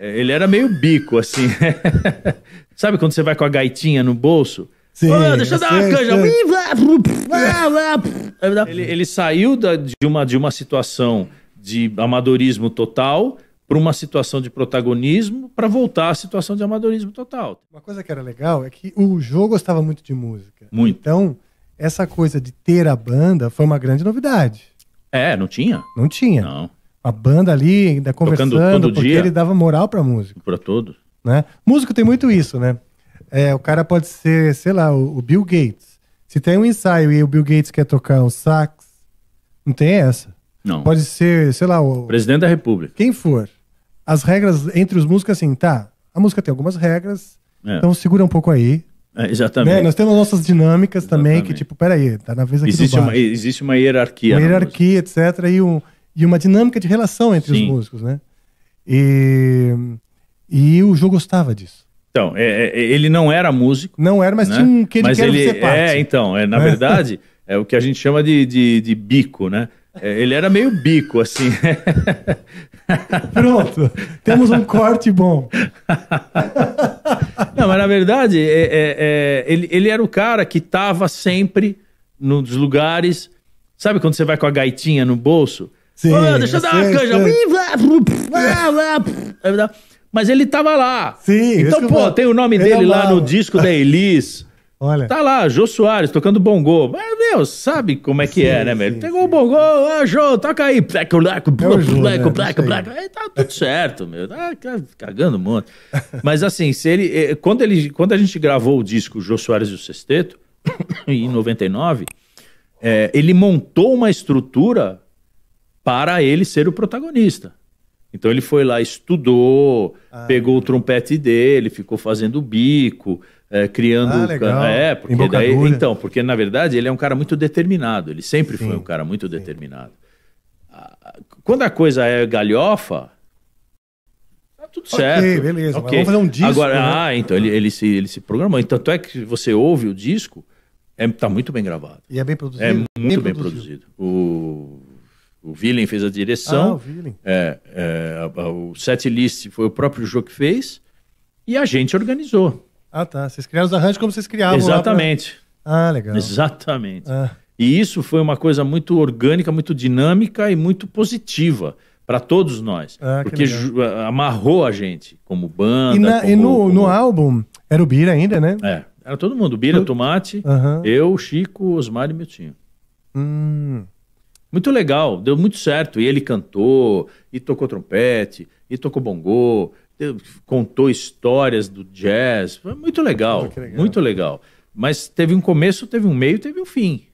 É, ele era meio bico, assim. Sabe quando você vai com a gaitinha no bolso? Sim, oh, deixa eu dar uma canja. Ele, ele, saiu da, de, uma, de uma situação de amadorismo total para uma situação de protagonismo para voltar à situação de amadorismo total. Uma coisa que era legal é que o jogo gostava muito de música. Muito. Então, essa coisa de ter a banda foi uma grande novidade. É, não tinha? Não tinha. Não a banda ali, ainda conversando, Tocando todo porque dia. ele dava moral a música. para todos. Né? Músico tem muito isso, né? É, o cara pode ser, sei lá, o, o Bill Gates. Se tem um ensaio e o Bill Gates quer tocar um sax, não tem essa. Não. Pode ser, sei lá, o. Presidente da República. Quem for. As regras entre os músicos, assim, tá. A música tem algumas regras, é. então segura um pouco aí. É, exatamente. Né? Nós temos nossas dinâmicas exatamente. também, que tipo, peraí, tá na vez aqui existe do Uma, existe uma hierarquia. Uma hierarquia, etc. E um, e uma dinâmica de relação entre Sim. os músicos, né? E, e o Jô gostava disso. Então, é, é, é, ele não era músico. Não era, mas né? tinha um que ele mas ele, ser parte. É, então, é, na é. verdade, é o que a gente chama de, de, de bico, né? É, ele era meio bico, assim. Pronto, temos um corte bom. não, mas na verdade, é, é, ele, ele era o cara que estava sempre nos lugares... Sabe quando você vai com a gaitinha no bolso? Sim, oh, deixa eu, dar sei, uma canja. Mas ele tava lá. Sim. Então, pô, eu... tem o nome dele lá no disco da Elis. Olha. Tá lá, Jô Soares tocando bongô. Mas, meu, sabe como é que sim, é, né, meu? Pegou o bongô, ah, Jô, toca aí. black black black black black pleco. Aí tá tudo certo, meu. Tá cagando um monte. Mas assim, se ele, eh, quando, ele, quando a gente gravou o disco Jô Soares e o Sesteto, em 99, é, eh, ele montou uma estrutura para ele ser o protagonista. Então ele foi lá, estudou, ah, pegou o trompete dele, ficou fazendo bico, é, criando. Ah, legal. É, porque daí, então, porque na verdade ele é um cara muito determinado. Ele sempre sim, foi um cara muito sim. determinado. Ah, quando a coisa é galhofa, tá tudo okay, certo. Beleza, okay. vamos fazer um disco. Agora, né? ah, então ele, ele, se, ele se programou. tanto é que você ouve o disco, é, tá muito bem gravado. E é bem produzido. É muito bem, bem produzido. produzido. O o Villain fez a direção. Ah, o Villain. É, é, o setlist foi o próprio jogo que fez. E a gente organizou. Ah, tá. Vocês criaram os arranjos como vocês criavam. Né? Exatamente. Pra... Ah, legal. Exatamente. Ah. E isso foi uma coisa muito orgânica, muito dinâmica e muito positiva para todos nós. Ah, porque amarrou a gente como banda. E, na, como, e no, como... no álbum era o Bira ainda, né? É. Era todo mundo. Bira, Tomate, eu, Chico, Osmar e Miltinho. Hum. Muito legal, deu muito certo. E ele cantou, e tocou trompete, e tocou bongô, contou histórias do jazz. Foi muito legal, legal, muito legal. Mas teve um começo, teve um meio, teve um fim.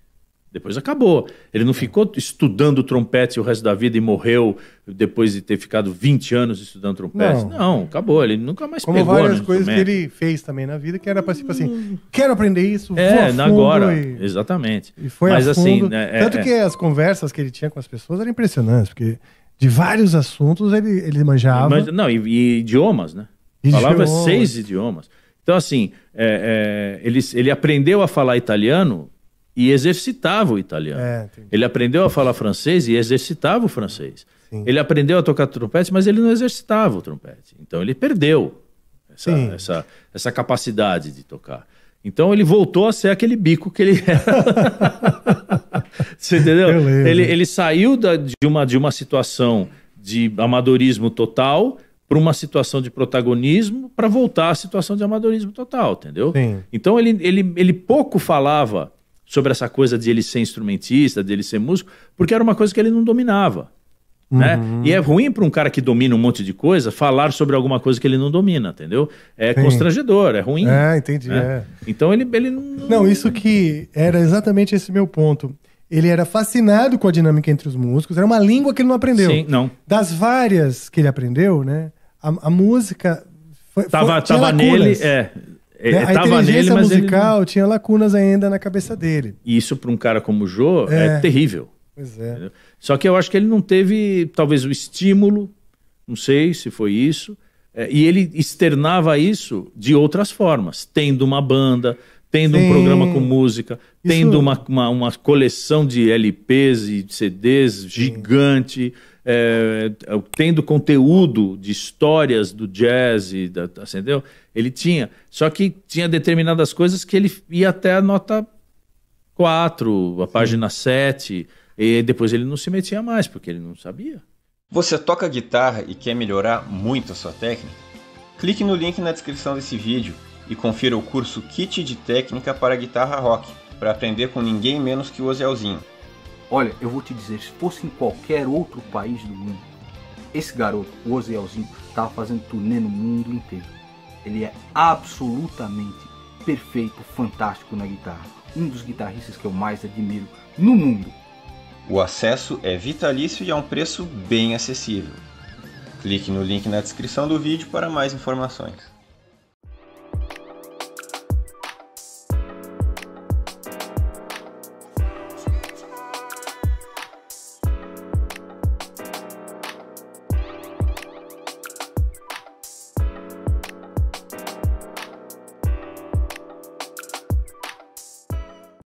Depois acabou. Ele não ficou estudando trompete o resto da vida e morreu depois de ter ficado 20 anos estudando trompete. Não, não acabou. Ele nunca mais Como pegou várias coisas que ele fez também na vida, que era para tipo assim, hum. quero aprender isso, é, vou agora. E... Exatamente. E foi Mas assim, né, é, tanto é... que as conversas que ele tinha com as pessoas eram impressionantes, porque de vários assuntos ele, ele manjava. Mas, não, e, e, idiomas, né? Idiomas. Falava seis idiomas. Então, assim, é, é, ele, ele aprendeu a falar italiano e exercitava o italiano. É, ele aprendeu a falar francês e exercitava o francês. Sim. Ele aprendeu a tocar trompete, mas ele não exercitava o trompete. Então ele perdeu essa, essa, essa capacidade de tocar. Então ele voltou a ser aquele bico que ele era. Você entendeu? Ele, ele saiu da, de, uma, de uma situação de amadorismo total para uma situação de protagonismo para voltar à situação de amadorismo total, entendeu? Sim. Então ele, ele, ele pouco falava sobre essa coisa de ele ser instrumentista, de ele ser músico, porque era uma coisa que ele não dominava. Né? Uhum. Né? E é ruim para um cara que domina um monte de coisa falar sobre alguma coisa que ele não domina, entendeu? É Sim. constrangedor, é ruim. É, entendi. Né? É. Então ele, ele não. Não, isso que era exatamente esse meu ponto. Ele era fascinado com a dinâmica entre os músicos, era uma língua que ele não aprendeu. Sim, não. Das várias que ele aprendeu, né? A, a música. Foi, tava foi, tava nele, é. É, né? a inteligência nele, musical ele... tinha lacunas ainda na cabeça dele. E isso para um cara como o Jô é, é terrível. Pois é. Entendeu? Só que eu acho que ele não teve, talvez, o estímulo, não sei se foi isso, é, e ele externava isso de outras formas, tendo uma banda, tendo Sim. um programa com música, tendo uma, uma, uma, coleção de LPs e CDs gigante. É, é, tendo conteúdo de histórias do jazz, da, entendeu? Ele tinha. Só que tinha determinadas coisas que ele ia até a nota 4, a página 7, e depois ele não se metia mais, porque ele não sabia. Você toca guitarra e quer melhorar muito a sua técnica? Clique no link na descrição desse vídeo e confira o curso Kit de Técnica para Guitarra Rock, para aprender com ninguém menos que o Ozelzinho. Olha, eu vou te dizer, se fosse em qualquer outro país do mundo, esse garoto, o Ozielzinho, estava fazendo turnê no mundo inteiro. Ele é absolutamente perfeito, fantástico na guitarra. Um dos guitarristas que eu mais admiro no mundo. O acesso é vitalício e a é um preço bem acessível. Clique no link na descrição do vídeo para mais informações.